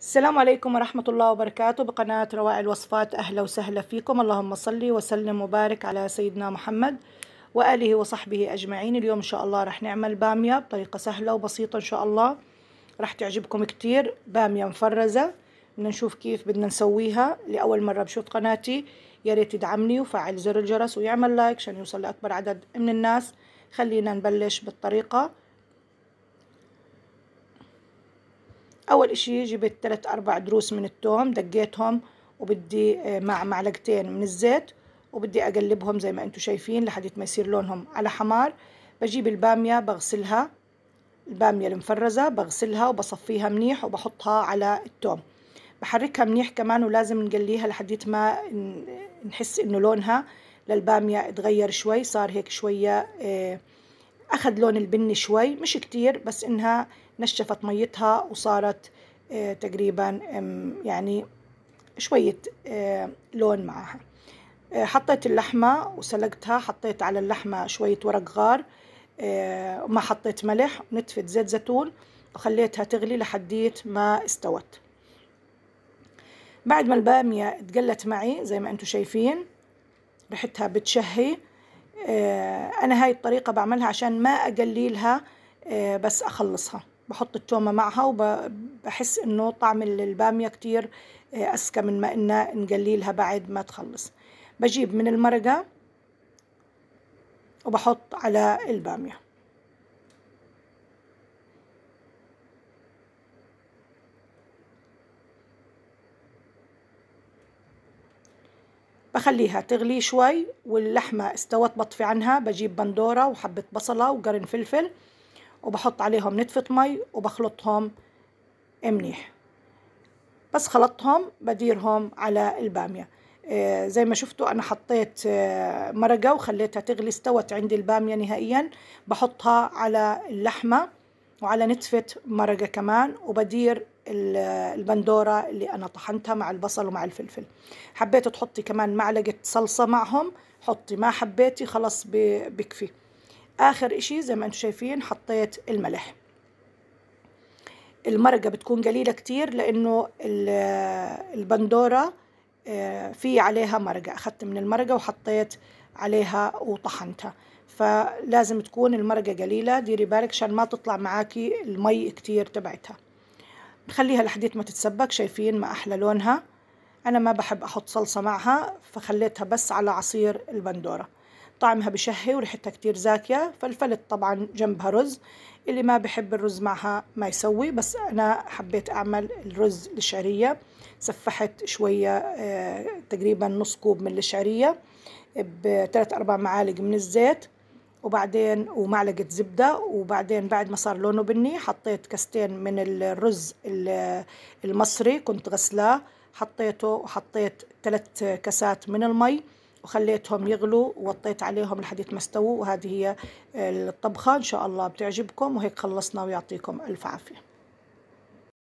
السلام عليكم ورحمة الله وبركاته بقناة روائع الوصفات أهلا وسهلا فيكم اللهم صلي وسلم وبارك على سيدنا محمد وآله وصحبه أجمعين اليوم إن شاء الله رح نعمل بامية بطريقة سهلة وبسيطة إن شاء الله رح تعجبكم كتير بامية مفرزة بدنا نشوف كيف بدنا نسويها لأول مرة بشوف قناتي يا ريت تدعمني وفعل زر الجرس ويعمل لايك عشان يوصل لأكبر عدد من الناس خلينا نبلش بالطريقة أول إشي جبت تلات أربع دروس من التوم دقيتهم وبدي آه، مع معلقتين من الزيت وبدي أقلبهم زي ما أنتم شايفين لحد ما يصير لونهم على حمار بجيب البامية بغسلها البامية المفرزة بغسلها وبصفيها منيح وبحطها على التوم بحركها منيح كمان ولازم نقليها لحد ما نحس إنه لونها للبامية اتغير شوي صار هيك شوية آه، أخذ لون البني شوي مش كتير بس إنها نشفت ميتها وصارت آه، تقريبا يعني شوية آه، لون معها آه، حطيت اللحمة وسلقتها حطيت على اللحمة شوية ورق غار ما حطيت ملح نتفة زيت زيتون وخليتها تغلي لحديت ما استوت بعد ما البامية تقلت معي زي ما انتم شايفين ريحتها بتشهي انا هاي الطريقة بعملها عشان ما اقليلها بس اخلصها بحط التومة معها وبحس انه طعم البامية كتير أسكى آه، من ما انه نقليلها بعد ما تخلص بجيب من المرقة وبحط على البامية بخليها تغلي شوي واللحمة استوت بطفي عنها بجيب بندورة وحبة بصلة وقرن فلفل وبحط عليهم نتفة مي وبخلطهم منيح بس خلطتهم بديرهم على البامية آه، زي ما شفتوا أنا حطيت آه، مرقة وخليتها تغلي استوت عندي البامية نهائيا بحطها على اللحمة وعلى نتفة مرقة كمان وبدير البندورة اللي أنا طحنتها مع البصل ومع الفلفل حبيت تحطي كمان معلقة صلصة معهم حطي ما حبيتي خلص بكفي اخر اشي زي ما انتم شايفين حطيت الملح المرقة بتكون قليلة كتير لانه البندورة آه، في عليها مرقة اخذت من المرقة وحطيت عليها وطحنتها فلازم تكون المرقة قليلة ديري بالك عشان ما تطلع معاكي المي كتير تبعتها نخليها لحديت ما تتسبك شايفين ما أحلى لونها أنا ما بحب أحط صلصة معها فخليتها بس على عصير البندورة طعمها بشهي وريحتها كتير زاكية فالفلت طبعا جنبها رز اللي ما بحب الرز معها ما يسوي بس أنا حبيت أعمل الرز الشعرية سفحت شوية آه، تقريبا نص كوب من الشعرية بثلاث أربع معالق من الزيت وبعدين ومعلقة زبدة وبعدين بعد ما صار لونه بني حطيت كاستين من الرز المصري كنت غسلاه حطيته وحطيت ثلاث كاسات من المي وخليتهم يغلوا ووطيت عليهم لحد ما استووا وهذه هي آه، الطبخة إن شاء الله بتعجبكم وهيك خلصنا ويعطيكم ألف عافية